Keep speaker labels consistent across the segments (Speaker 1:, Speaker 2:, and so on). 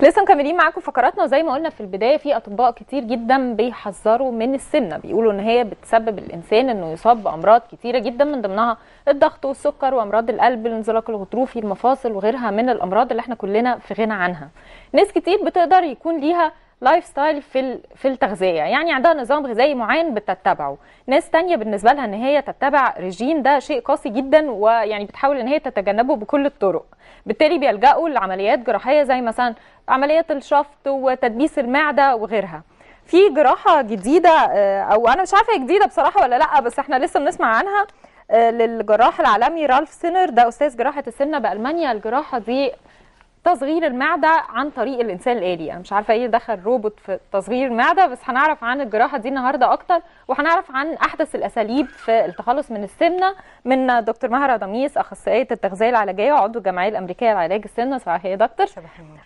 Speaker 1: لسه مكملين معاكم فقراتنا وزي ما قلنا في البدايه في اطباء كتير جدا بيحذروا من السمنه بيقولوا ان هي بتسبب الانسان انه يصاب بامراض كتيره جدا من ضمنها الضغط والسكر وامراض القلب الانزلاق الغضروفي المفاصل وغيرها من الامراض اللي احنا كلنا في غنى عنها ناس كتير بتقدر يكون ليها لايف ستايل في في التغذيه يعني عندها نظام غذائي معين بتتبعه ناس تانية بالنسبه لها ان هي تتبع ريجيم ده شيء قاسي جدا ويعني بتحاول ان هي تتجنبه بكل الطرق بالتالي بيلجأوا لعمليات جراحيه زي مثلا عمليات الشفط وتدبيس المعده وغيرها في جراحه جديده آه، او انا مش عارفه هي جديده بصراحه ولا لا بس احنا لسه بنسمع عنها آه، للجراح العالمي رالف سينر ده استاذ جراحه السنه بالمانيا الجراحه دي تصغير المعده عن طريق الانسان الالي انا مش عارفه ايه دخل روبوت في تصغير المعده بس هنعرف عن الجراحه دي النهارده اكتر وهنعرف عن احدث الاساليب في التخلص من السمنه من دكتور مهره ادميس اخصائيه التغذيه العلاجيه وعضو الجمعيه الامريكيه لعلاج السمنه صباح الخير يا دكتور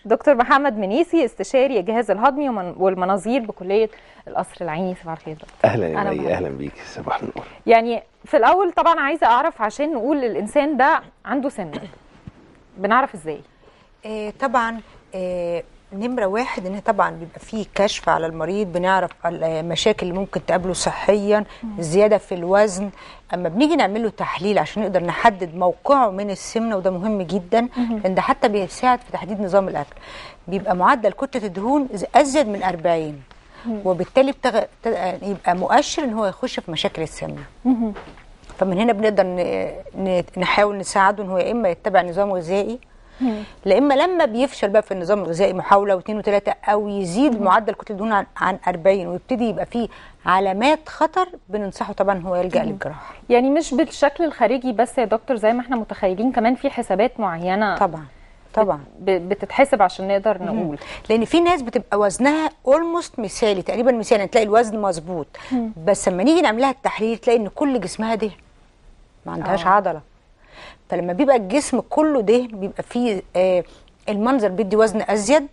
Speaker 1: دكتور محمد منيسي استشاري الجهاز الهضمي والمناظير بكليه القصر العيني صباح الخير دكتور
Speaker 2: اهلا يا أهلا, اهلا بيكي صباح النور
Speaker 1: يعني في الاول طبعا عايزه اعرف عشان نقول الانسان ده عنده سمنه بنعرف ازاي آه، طبعا آه، نمرة واحد ان طبعا بيبقى فيه كشف على المريض
Speaker 3: بنعرف المشاكل آه، اللي ممكن تقابله صحيا الزيادة في الوزن اما بنيجي نعمل له تحليل عشان نقدر نحدد موقعه من السمنة وده مهم جدا لان ده حتى بيساعد في تحديد نظام الاكل بيبقى معدل كتلة الدهون ازيد من 40 وبالتالي بتغ... يبقى مؤشر ان هو يخش في مشاكل السمنة فمن هنا بنقدر نحاول نساعده ان هو يا اما يتبع نظام غذائي لا اما لما بيفشل بقى في النظام الغذائي محاوله واثنين وثلاثه او يزيد معدل كتله الدهون عن, عن
Speaker 1: 40 ويبتدي يبقى فيه علامات خطر بننصحه طبعا هو يلجا للجراحه. يعني مش بالشكل الخارجي بس يا دكتور زي ما احنا متخيلين كمان في حسابات معينه طبعا طبعا بتتحسب عشان نقدر نقول لان في ناس بتبقى وزنها اولموست مثالي
Speaker 3: تقريبا مثالي يعني تلاقي الوزن مظبوط بس لما نيجي نعملها التحليل تلاقي ان كل جسمها ده ما عندهاش أوه. عضله فلما بيبقى الجسم كله ده بيبقى فيه آه المنظر بيدي وزن ازيد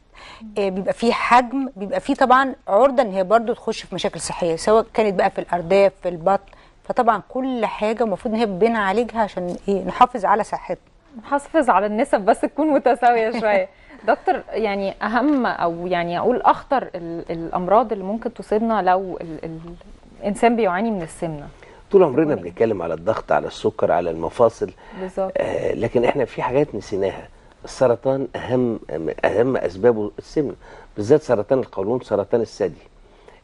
Speaker 3: آه بيبقى فيه حجم بيبقى فيه طبعا عرضه ان هي برده تخش في مشاكل صحيه سواء كانت بقى في الارداف في البطن فطبعا كل حاجه
Speaker 1: المفروض ان هي بنعالجها عشان ايه نحافظ على صحتنا نحافظ على النسب بس تكون متساويه شويه دكتور يعني اهم او يعني اقول اخطر الامراض اللي ممكن تصيبنا لو الانسان بيعاني من السمنه
Speaker 2: طول عمرنا بنتكلم على الضغط على السكر على المفاصل بالظبط آه لكن احنا في حاجات نسيناها السرطان اهم اهم اسبابه السمنه بالذات سرطان القولون سرطان الثدي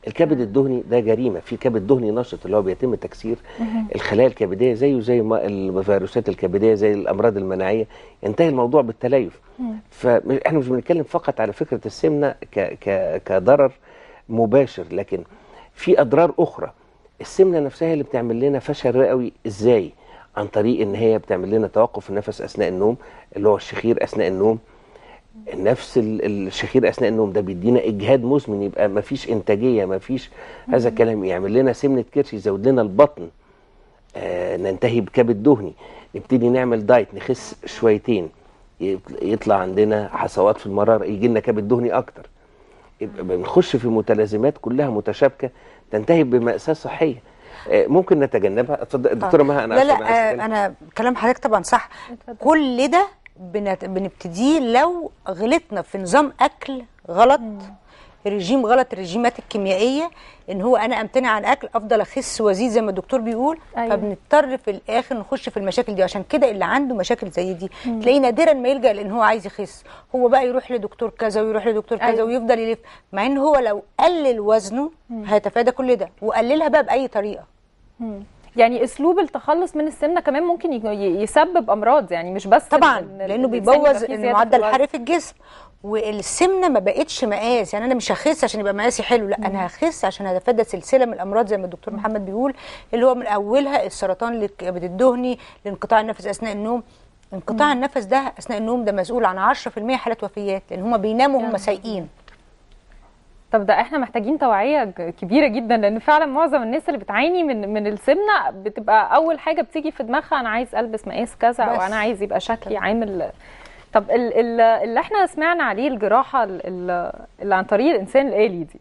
Speaker 2: الكبد الدهني ده جريمه في كبد دهني نشط اللي هو بيتم تكسير الخلايا الكبديه زيه زي ما الفيروسات الكبديه زي الامراض المناعيه ينتهي الموضوع بالتليف فاحنا مش بنتكلم فقط على فكره السمنه ك ك كضرر مباشر لكن في اضرار اخرى السمنه نفسها اللي بتعمل لنا فشل رئوي ازاي عن طريق ان هي بتعمل لنا توقف النفس اثناء النوم اللي هو الشخير اثناء النوم نفس الشخير اثناء النوم ده بيدينا اجهاد مزمن يبقى ما فيش انتاجيه ما فيش هذا الكلام يعمل لنا سمنه كرش يزود لنا البطن آه ننتهي بكبد دهني نبتدي نعمل دايت نخس شويتين يطلع عندنا حصوات في المرار يجي لنا كبد دهني اكتر يبقى بنخش في متلازمات كلها متشابكه تنتهي بمأساة صحية آه، ممكن نتجنبها اتفضل آه. دكتوره مها انا لا لا أنا, آه،
Speaker 3: انا كلام حضرتك طبعا صح كل ده بنبتديه لو غلطنا في نظام اكل غلط الرجيم غلط الرجيمات الكيميائيه ان هو انا امتنع عن اكل افضل اخس وازيد زي ما الدكتور بيقول أيوة. فبنضطر في الاخر نخش في المشاكل دي عشان كده اللي عنده مشاكل زي دي مم. تلاقيه نادرا ما يلجا لان هو عايز يخس هو بقى يروح لدكتور كذا ويروح لدكتور كذا أيوة. ويفضل يلف مع ان هو لو قلل وزنه
Speaker 1: هيتفادى كل ده وقللها بقى باي طريقه مم. يعني اسلوب التخلص من السمنه كمان ممكن يسبب امراض يعني مش بس طبعا لانه بيبوظ المعدل الحراري
Speaker 3: في الجسم والسمنه ما بقتش مقاس يعني انا مش هخس عشان يبقى مقاسي حلو لا انا هخس عشان هتفادى سلسله من الامراض زي ما الدكتور محمد بيقول اللي هو من اولها السرطان للكبد الدهني لانقطاع النفس اثناء النوم انقطاع النفس ده اثناء النوم ده مسؤول عن
Speaker 1: 10% حالات وفيات لان هم بيناموا هم سايقين طب ده احنا محتاجين توعيه كبيره جدا لان فعلا معظم الناس اللي بتعاني من من السمنه بتبقى اول حاجه بتيجي في دماغها انا عايز البس مقاس كذا او انا عايز يبقى شكلي عامل طب اللي احنا سمعنا عليه الجراحه اللي عن طريق الانسان الالي دي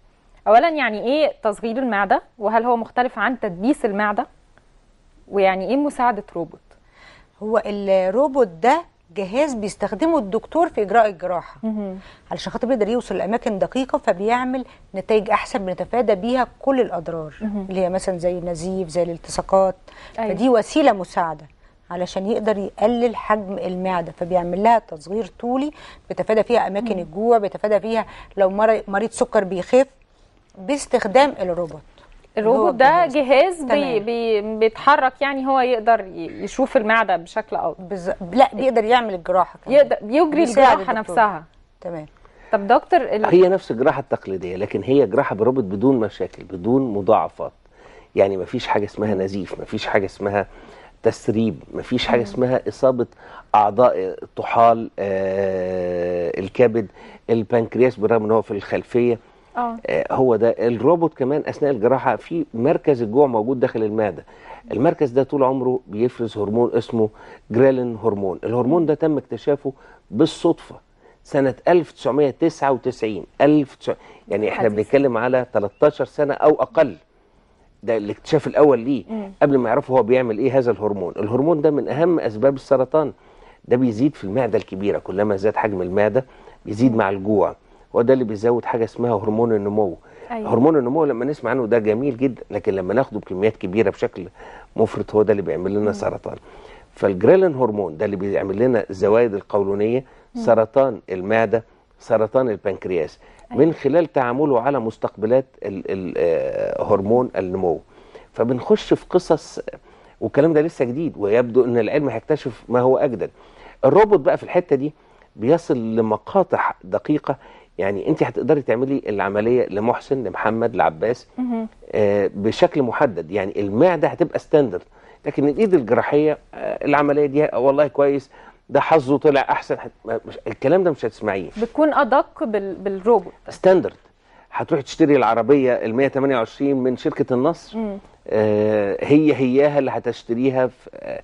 Speaker 1: اولا يعني ايه تصغير المعده وهل هو مختلف عن تدبيس المعده ويعني ايه
Speaker 3: مساعده روبوت هو الروبوت ده جهاز بيستخدمه الدكتور في اجراء الجراحه علشان خاطر بيقدر يوصل لاماكن دقيقه فبيعمل نتائج احسن بنتفادى بيها كل الاضرار اللي هي مثلا زي النزيف زي الالتصاقات أيوة. فدي وسيله مساعده علشان يقدر يقلل حجم المعده فبيعمل لها تصغير طولي بيتفادى فيها اماكن الجوع بيتفادى فيها لو مريض سكر بيخف
Speaker 1: باستخدام الروبوت الروبوت ده جهاز بي بي بيتحرك يعني هو يقدر يشوف المعده بشكل او بز... لا بيقدر يعمل الجراحه كمان. يقدر يجري الجراحه نفسها تمام طب دكتور ال... هي
Speaker 2: نفس الجراحه التقليديه لكن هي جراحه بروبوت بدون مشاكل بدون مضاعفات يعني ما فيش حاجه اسمها نزيف ما فيش حاجه اسمها تسريب مفيش حاجه اسمها اصابه اعضاء الطحال آه، الكبد البنكرياس بالرغم ان هو في الخلفيه آه. آه هو ده الروبوت كمان اثناء الجراحه في مركز الجوع موجود داخل المعده المركز ده طول عمره بيفرز هرمون اسمه جريلين هرمون الهرمون ده تم اكتشافه بالصدفه سنه 1999 1900 يعني احنا بنتكلم على 13 سنه او اقل ده الاكتشاف الاول ليه مم. قبل ما يعرفوا هو بيعمل ايه هذا الهرمون الهرمون ده من اهم اسباب السرطان ده بيزيد في المعده الكبيره كلما زاد حجم المعده بيزيد مع الجوع وده اللي بيزود حاجه اسمها هرمون النمو أيوة. هرمون النمو لما نسمع عنه ده جميل جدا لكن لما ناخده بكميات كبيره بشكل مفرط هو ده اللي بيعمل لنا مم. سرطان فالجريلين هرمون ده اللي بيعمل لنا الزوايد القولونيه مم. سرطان المعده سرطان البنكرياس من خلال تعامله على مستقبلات آه، هرمون النمو فبنخش في قصص والكلام ده لسه جديد ويبدو ان العلم هيكتشف ما هو اجدد الروبوت بقى في الحته دي بيصل لمقاطع دقيقه يعني انت هتقدري تعملي العمليه لمحسن لمحمد لعباس آه بشكل محدد يعني المعده هتبقى ستاندرد لكن الايد الجراحيه آه العمليه دي والله كويس ده حظه طلع احسن حت... مش... الكلام ده مش هتسمعيه
Speaker 1: بتكون ادق بال... بالروبوت
Speaker 2: ستاندرد هتروح تشتري العربيه ال 128 من شركه النصر آه هي هياها اللي هتشتريها في آه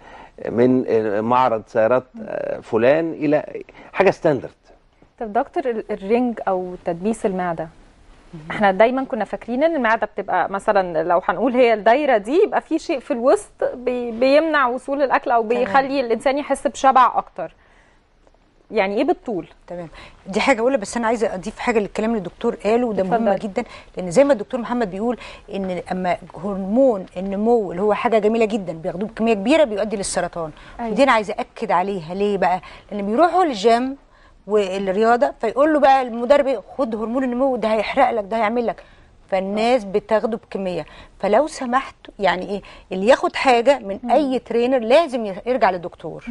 Speaker 2: من آه معرض سيارات آه فلان الى حاجه ستاندرد
Speaker 1: طب دكتور الرينج او تدبيس المعده احنا دايما كنا فاكرين ان المعده بتبقى مثلا لو هنقول هي الدايره دي يبقى في شيء في الوسط بي بيمنع وصول الاكل او بيخلي الانسان يحس بشبع اكتر يعني ايه بالطول
Speaker 3: تمام دي حاجه اقولها بس انا عايزه اضيف حاجه للكلام اللي الدكتور قاله وده مهم جدا لان زي ما الدكتور محمد بيقول ان اما هرمون النمو اللي هو حاجه جميله جدا بياخدوه بكميه كبيره بيؤدي للسرطان أيوة. ودي انا عايزه اكد عليها ليه بقى لان بيروحوا للجيم والرياضه فيقول له بقى المدرب إيه، خد هرمون النمو ده هيحرق لك ده هيعمل لك فالناس آه. بتاخده بكميه فلو سمحت يعني ايه اللي ياخد حاجه من مم. اي ترينر
Speaker 1: لازم يرجع للدكتور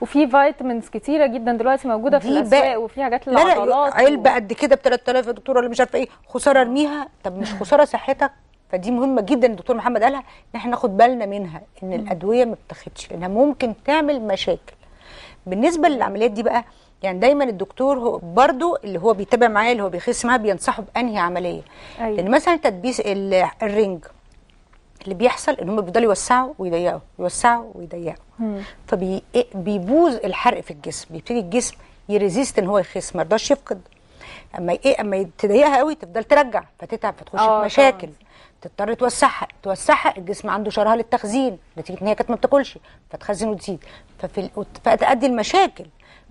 Speaker 1: وفي فيتامينز كتيره جدا دلوقتي موجوده في الاسواق وفي حاجات للعضلات علبه
Speaker 3: قد كده ب 3000 يا دكتور ولا مش عارفه ايه خساره ارميها طب مش خساره صحتك فدي مهمه جدا الدكتور محمد قالها ان احنا ناخد بالنا منها ان الادويه ما بتاخدش لانها ممكن تعمل مشاكل بالنسبه للعمليات دي بقى يعني دايما الدكتور هو برضو اللي هو بيتابع معايا اللي هو بيخس معايا بينصحه بانهي عمليه أيوة. لان مثلا تدبيس الرنج اللي بيحصل ان هم بيفضلوا يوسعوا ويضيقوا يوسعوا ويضيقوا فبيبوظ إيه، الحرق في الجسم بيبتدي الجسم يريزيست ان هو يخس ما يرضاش يفقد اما ايه اما تضيقها قوي تفضل ترجع فتتعب فتخش في آه، مشاكل تضطر توسعها توسعها الجسم عنده شرها للتخزين نتيجه ان هي كانت ما بتاكلش فتخزن وتزيد ففي فتؤدي المشاكل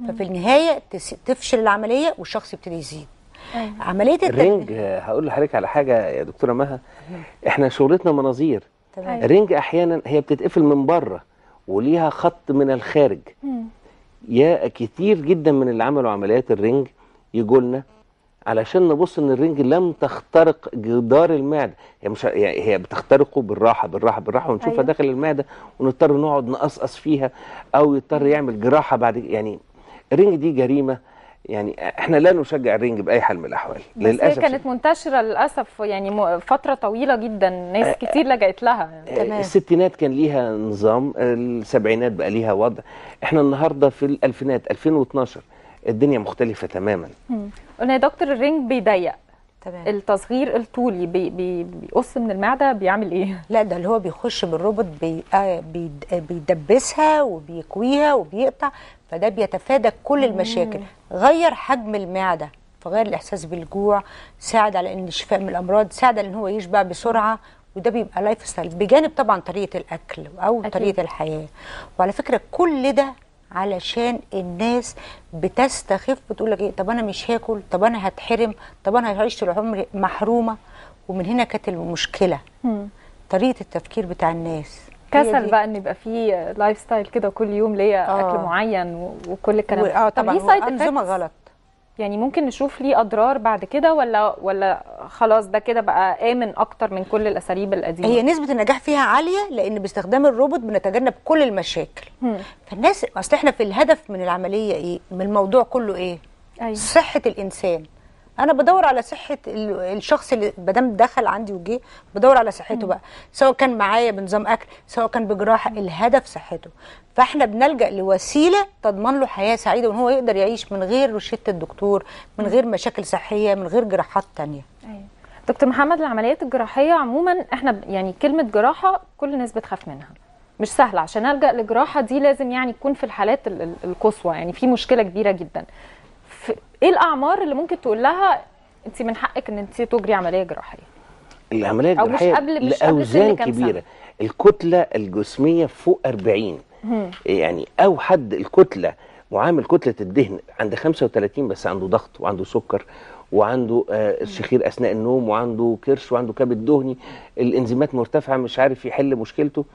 Speaker 3: ففي النهايه تفشل العمليه والشخص يبتدي يزيد أيه. عمليه التك...
Speaker 2: الرنج هقول لحضرتك على حاجه يا دكتوره مها احنا شغلتنا مناظير أيه. الرنج احيانا هي بتتقفل من بره وليها خط من الخارج يا كتير جدا من اللي عملوا عمليات الرنج لنا علشان نبص ان الرنج لم تخترق جدار المعده هي مش هي بتخترقه بالراحه بالراحه بالراحه ونشوفها أيوة. داخل المعده ونضطر نقعد نقصقص فيها او يضطر يعمل جراحه بعد يعني الرنج دي جريمه يعني احنا لا نشجع الرنج باي حال من الاحوال للاسف هي كانت
Speaker 1: منتشره للاسف يعني فتره طويله جدا ناس آه، آه، كتير لجأت لها آه، تمام
Speaker 2: الستينات كان ليها نظام السبعينات بقى ليها وضع احنا النهارده في الالفينات 2012 الدنيا مختلفه تماما
Speaker 1: قلنا يا دكتور الرنج بيضيق تمام. التصغير الطولي بي بي بيقص من المعده بيعمل ايه لا ده اللي هو بيخش بالروبوت بي آه،
Speaker 3: بيدبسها وبيكويها وبيقطع فده بيتفادى كل المشاكل مم. غير حجم المعده فغير الاحساس بالجوع ساعد على ان الشفاء من الامراض ساعد على ان هو يشبع بسرعه وده بيبقى لايف ستايل بجانب طبعا طريقه الاكل او أكيد. طريقه الحياه وعلى فكره كل ده علشان الناس بتستخف بتقول لك ايه طب انا مش هاكل طب انا هتحرم طب انا هعيش طول عمري محرومه ومن هنا كانت المشكله طريقه التفكير بتاع الناس كسل بقى
Speaker 1: ان يبقى في لايف ستايل كده كل يوم ليا آه. اكل معين وكل الكلام و... اه طبعا طب انظمه غلط يعني ممكن نشوف ليه اضرار بعد كده ولا ولا خلاص ده كده بقى امن اكتر من كل الاساليب القديمه هي نسبه النجاح فيها عاليه لان باستخدام الروبوت بنتجنب
Speaker 3: كل المشاكل هم. فالناس اصل احنا في الهدف من العمليه ايه من الموضوع كله ايه أيوة. صحه الانسان انا بدور على صحه الشخص اللي ما دام دخل عندي وجه بدور على صحته بقى سواء كان معايا بنظام اكل سواء كان بجراحه الهدف صحته فاحنا بنلجا لوسيله تضمن له حياه سعيده وان هو يقدر يعيش من غير
Speaker 1: روشته الدكتور من غير مشاكل صحيه من غير جراحات ثانيه أيوة. دكتور محمد العمليات الجراحيه عموما احنا يعني كلمه جراحه كل الناس بتخاف منها مش سهله عشان الجا لجراحه دي لازم يعني تكون في الحالات القصوى يعني في مشكله كبيره جدا ايه الاعمار اللي ممكن تقول لها انت من حقك ان انت تجري عمليه جراحيه
Speaker 2: العمليه الجراحيه قبل لاوزان كبيره الكتله الجسميه فوق 40 مم. يعني او حد الكتله معامل كتله الدهن عند 35 بس عنده ضغط وعنده سكر وعنده آه شخير اثناء النوم وعنده كرش وعنده كبد دهني الانزيمات مرتفعه مش عارف يحل مشكلته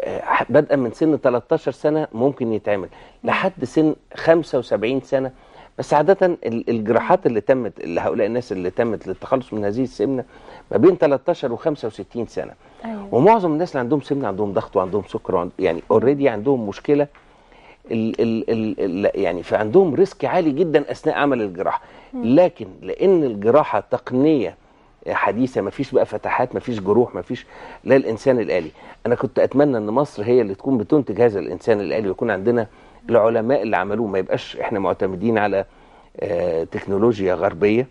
Speaker 2: آه بدءا من سن 13 سنه ممكن يتعمل لحد سن 75 سنه بس عادة الجراحات اللي تمت لهؤلاء الناس اللي تمت للتخلص من هذه السمنة ما بين 13 و 65 سنة أيوة. ومعظم الناس اللي عندهم سمنة عندهم ضغط وعندهم سكر وعند يعني اوريدي عندهم مشكلة ال ال ال ال يعني فعندهم ريسك عالي جدا أثناء عمل الجراحة لكن لأن الجراحة تقنية حديثه مفيش بقى فتحات مفيش جروح مفيش لا الانسان الالي انا كنت اتمنى ان مصر هي اللي تكون بتنتج هذا الانسان الالي ويكون عندنا العلماء اللي عملوه ما يبقاش احنا معتمدين على آه، تكنولوجيا غربيه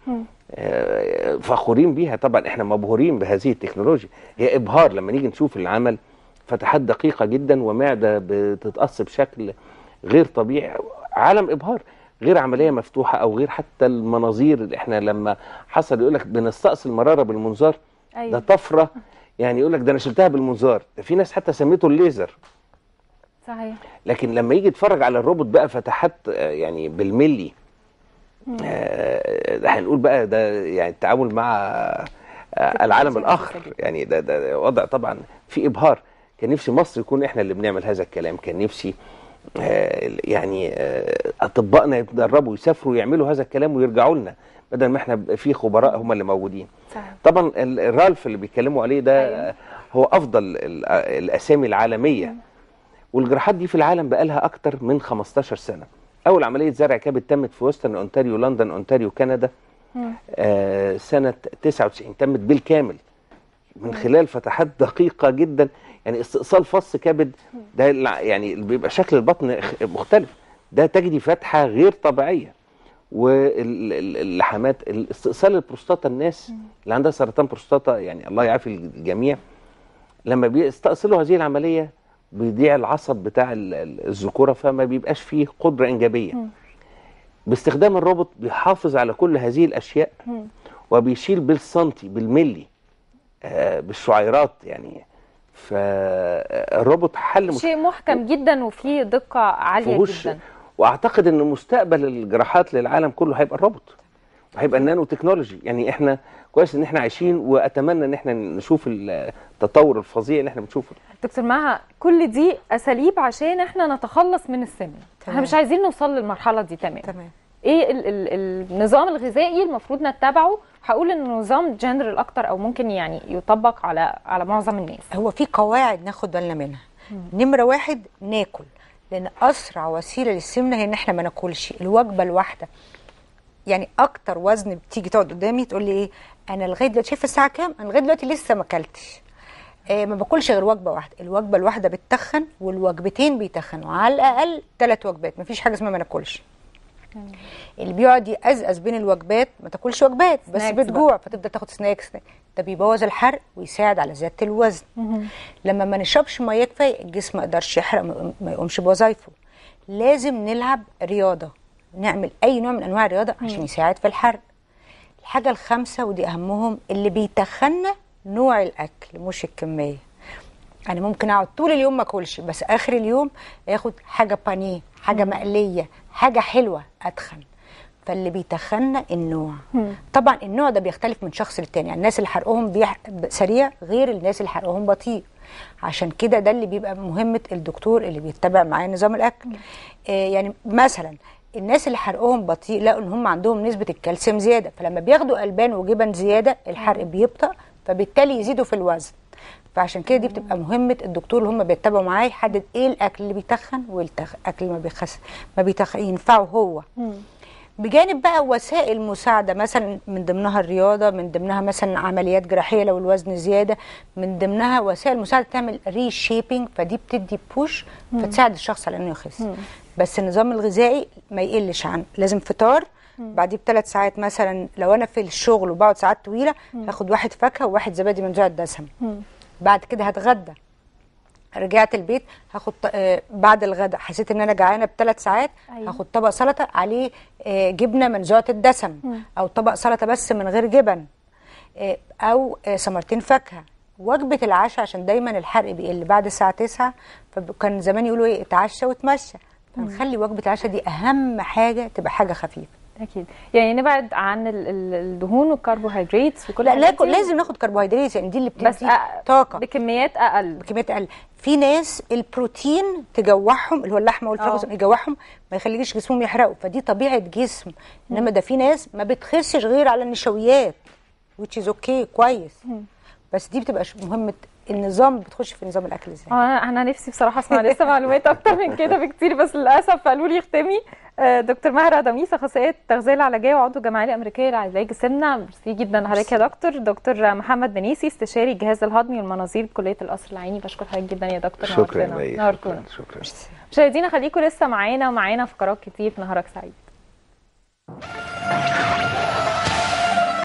Speaker 2: آه، فخورين بيها طبعا احنا مبهورين بهذه التكنولوجيا هي ابهار لما نيجي نشوف العمل فتحات دقيقه جدا ومعده بتتقص بشكل غير طبيعي عالم ابهار غير عمليه مفتوحه او غير حتى المناظير اللي احنا لما حصل يقول لك بنستقصي المراره بالمنظار أيوة. ده طفره يعني يقول لك ده انا شلتها بالمنظار ده في ناس حتى سميته الليزر صحيح لكن لما يجي يتفرج على الروبوت بقى فتحات آه، يعني بالملي آه هنقول بقى ده يعني التعامل مع آه العالم الاخر يعني ده ده وضع طبعا في ابهار كان نفسي مصر يكون احنا اللي بنعمل هذا الكلام كان نفسي آه يعني آه، اطبائنا يتدربوا يسافروا يعملوا هذا الكلام ويرجعوا لنا بدل ما احنا في خبراء هم اللي موجودين صحيح. طبعا الرالف اللي بيتكلموا عليه ده أيوه. هو افضل الاسامي العالميه والجراحات دي في العالم بقالها أكتر من 15 سنة أول عملية زرع كبد تمت في وسترن أونتاريو لندن أونتاريو كندا آه سنة 99 تمت بالكامل من خلال فتحات دقيقة جدا يعني استئصال فص كبد ده يعني بيبقى شكل البطن مختلف ده تجدي فتحة غير طبيعية واللحامات استئصال البروستاتا الناس اللي عندها سرطان بروستاتا يعني الله يعافي الجميع لما بيستأصلوا هذه العملية بيضيع العصب بتاع الذكوره فما بيبقاش فيه قدره انجابيه باستخدام الروبوت بيحافظ على كل هذه الاشياء وبيشيل بالسنتي بالملي آه، بالشعيرات يعني فالروبوت حل شيء
Speaker 1: محكم جدا وفيه دقه عاليه جدا
Speaker 2: واعتقد ان مستقبل الجراحات للعالم كله هيبقى الروبوت هيبقى النانو تكنولوجي يعني احنا كويس ان احنا عايشين واتمنى ان احنا نشوف التطور الفظيع اللي احنا بنشوفه
Speaker 1: دكتور معها كل دي اساليب عشان احنا نتخلص من السمنه احنا مش عايزين نوصل للمرحله دي تمام تمام ايه ال ال النظام الغذائي المفروض نتبعه هقول ان نظام جنرال اكتر او ممكن يعني يطبق على على معظم الناس هو في قواعد ناخد بالنا منها نمره
Speaker 3: واحد ناكل لان اسرع وسيله للسمنه هي ان احنا ما ناكلش الوجبه الواحده يعني اكتر وزن بتيجي تقعد قدامي تقول لي ايه انا لغايه دلوقتي شايفه الساعه كام انا لغايه دلوقتي لسه ما اكلتش إيه ما باكلش غير وجبه واحده الوجبه الواحده بتتخن والوجبتين بيتخنوا على الاقل ثلاث وجبات ما فيش حاجه اسمها ما ناكلش اللي بيقعد يقزقز بين الوجبات ما تاكلش وجبات بس بتجوع فتبدا تاخد سناكس ده بيبوظ الحرق ويساعد على زياده الوزن لما ما نشربش ميه كفايه الجسم ما يقدرش يحرق ما يقومش بوظايفه لازم نلعب رياضه نعمل اي نوع من انواع الرياضه عشان يساعد في الحرق الحاجه الخامسه ودي اهمهم اللي بيتخنى نوع الاكل مش الكميه انا يعني ممكن اقعد طول اليوم ما اكلش بس اخر اليوم اخد حاجه بانيه حاجه مقليه حاجه حلوه اتخن فاللي بيتخنى النوع مم. طبعا النوع ده بيختلف من شخص للتاني يعني الناس اللي حرقهم بيح... سريع غير الناس اللي حرقهم بطيء عشان كده ده اللي بيبقى مهمه الدكتور اللي بيتبع معايا نظام الاكل مم. آه يعني مثلا الناس اللي حرقهم بطيء لقوا ان هم عندهم نسبه الكالسيوم زياده فلما بياخدوا البان وجبن زياده الحرق بيبطأ فبالتالي يزيدوا في الوزن فعشان كده دي بتبقى مهمه الدكتور اللي هم بيتبعوا معاه يحدد ايه الاكل اللي بيتخن والاكل اللي ما بيخس ما بيتخن ينفعه هو مم. بجانب بقى وسائل مساعده مثلا من ضمنها الرياضه من ضمنها مثلا عمليات جراحيه لو الوزن زياده من ضمنها وسائل مساعده تعمل ري شيبنج فدي بتدي بوش فتساعد الشخص على انه يخس بس النظام الغذائي ما يقلش عنه لازم فطار بعديه بثلاث ساعات مثلا لو انا في الشغل وبقعد ساعات طويله هاخد واحد فاكهه وواحد زبادي جوع الدسم بعد كده هتغدى رجعت البيت هاخد آه، بعد الغداء حسيت ان انا جعانه بثلاث ساعات أيوة. هاخد طبق سلطه عليه آه، جبنه منزوعه الدسم او طبق سلطه بس من غير جبن آه، او سمرتين فاكهه وجبه العشاء عشان دايما الحرق بيقل بعد الساعه 9 فكان زمان يقولوا ايه اتعشى واتمشى فنخلي وجبه العشاء دي اهم حاجه تبقى حاجه خفيفه
Speaker 1: اكيد يعني نبعد عن الدهون والكربوهيدرات وكل لا لازم, لازم ناخد
Speaker 3: كربوهيدرات يعني دي اللي بتدي أ... آه، طاقه بكميات اقل بكميات اقل في ناس البروتين تجوعهم اللي هو اللحمه والفراخ آه. يجوعهم ما يخليش جسمهم يحرقوا فدي طبيعه جسم انما ده في ناس ما بتخسش غير على النشويات which is okay كويس م. بس دي بتبقى مهمه النظام بتخش في نظام الاكل ازاي آه،
Speaker 1: انا انا نفسي بصراحه اسمع لسه معلومات اكتر من كده بكتير بس للاسف قالوا لي اختمي آه، دكتور ماهر ادميس اخصائيه التغذيه العلاجيه وعضو الجمعيه الامريكيه لعلاج السمنه ميرسي جدا لحضرتك يا دكتور دكتور محمد بنيسي استشاري الجهاز الهضمي والمناظير بكليه القصر العيني بشكر حضرتك جدا يا دكتور شكرا نهاركم شكرا مشاهدينا خليكم لسه معانا ومعانا فقرات كتير في نهارك سعيد